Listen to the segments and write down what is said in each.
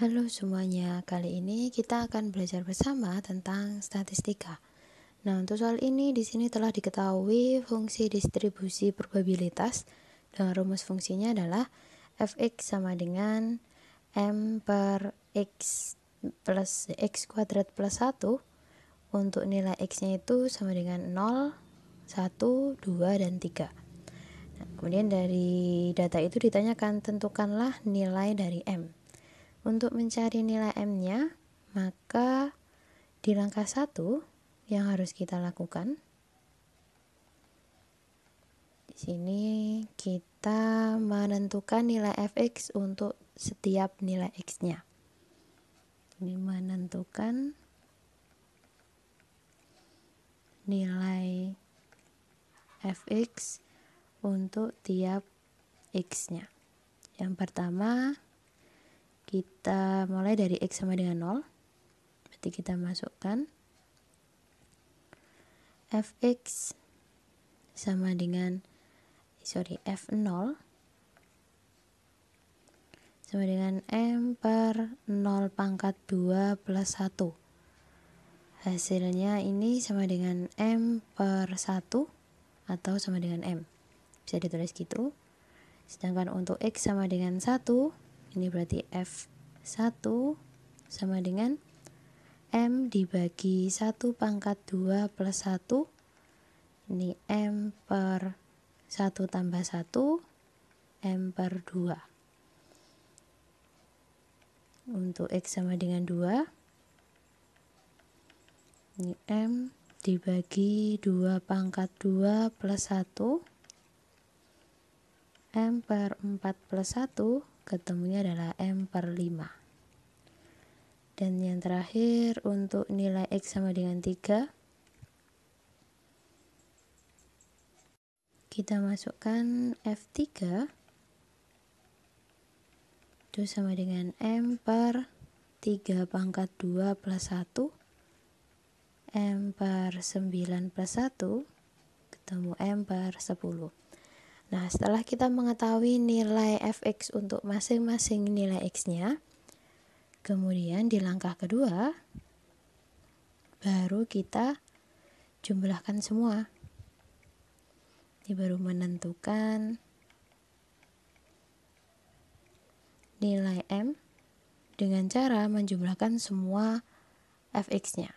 Halo semuanya, kali ini kita akan belajar bersama tentang statistika. Nah, untuk soal ini di sini telah diketahui fungsi distribusi probabilitas dengan rumus fungsinya adalah fx sama dengan m per x plus x kuadrat plus 1 untuk nilai x-nya itu sama dengan 0, 1, 2, dan 3. Nah, kemudian dari data itu ditanyakan tentukanlah nilai dari m. Untuk mencari nilai M-nya, maka di langkah satu yang harus kita lakukan di sini kita menentukan nilai fx untuk setiap nilai x-nya. Ini menentukan nilai fx untuk tiap x-nya. Yang pertama kita mulai dari X sama dengan 0 berarti kita masukkan Fx sama dengan sorry F0 sama dengan M per 0 pangkat 2 plus 1 hasilnya ini sama dengan M per 1 atau sama dengan M bisa ditulis gitu sedangkan untuk X sama dengan 1 ini berarti F1 sama dengan M dibagi 1 pangkat 2 plus 1 ini M per 1 tambah 1 M per 2 untuk X sama dengan 2 ini M dibagi 2 pangkat 2 plus 1 M per 4 plus 1 ketemunya adalah M per 5 dan yang terakhir untuk nilai X sama dengan 3 kita masukkan F3 itu sama dengan M per 3 pangkat 2 plus 1 M per 9 plus 1 ketemu M per 10 Nah, setelah kita mengetahui nilai fx untuk masing-masing nilai x-nya, kemudian di langkah kedua baru kita jumlahkan semua. Ini baru menentukan nilai m dengan cara menjumlahkan semua fx-nya.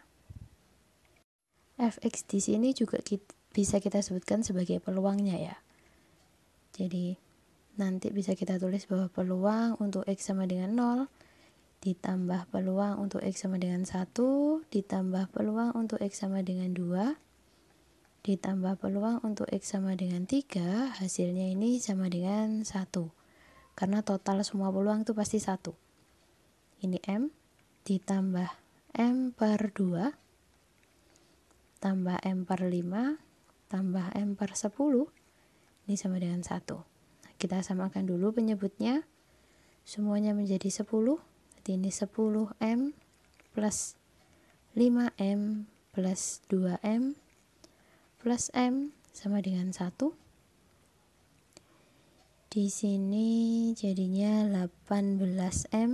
fx di sini juga kita, bisa kita sebutkan sebagai peluangnya ya jadi nanti bisa kita tulis bahwa peluang untuk X sama dengan 0 ditambah peluang untuk X sama dengan 1 ditambah peluang untuk X sama dengan 2 ditambah peluang untuk X sama dengan 3 hasilnya ini sama dengan 1 karena total semua peluang itu pasti 1 ini M ditambah M per 2 tambah M per 5 tambah M per 10 ini sama dengan 1. Kita samakan dulu penyebutnya. Semuanya menjadi 10. jadi ini 10M plus 5M plus 2M plus M sama dengan 1. Di sini jadinya 18M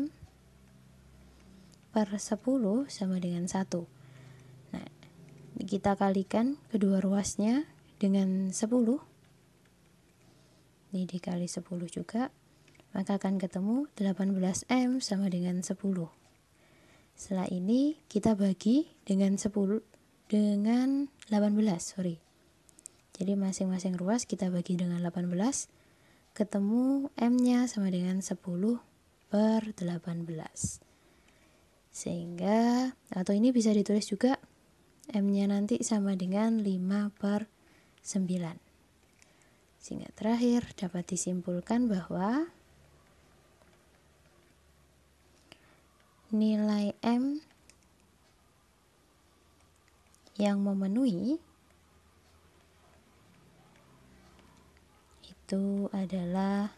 per 10 sama dengan 1. Nah, kita kalikan kedua ruasnya dengan 10 ini dikali 10 juga maka akan ketemu 18M sama dengan 10 setelah ini kita bagi dengan 10 dengan 18 sorry jadi masing-masing ruas kita bagi dengan 18 ketemu M nya sama dengan 10 per 18 sehingga atau ini bisa ditulis juga M nya nanti sama dengan 5 per 9 sehingga terakhir dapat disimpulkan bahwa nilai M yang memenuhi itu adalah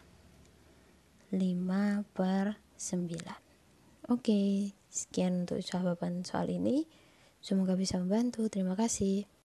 5 per 9 oke sekian untuk jawaban soal ini semoga bisa membantu terima kasih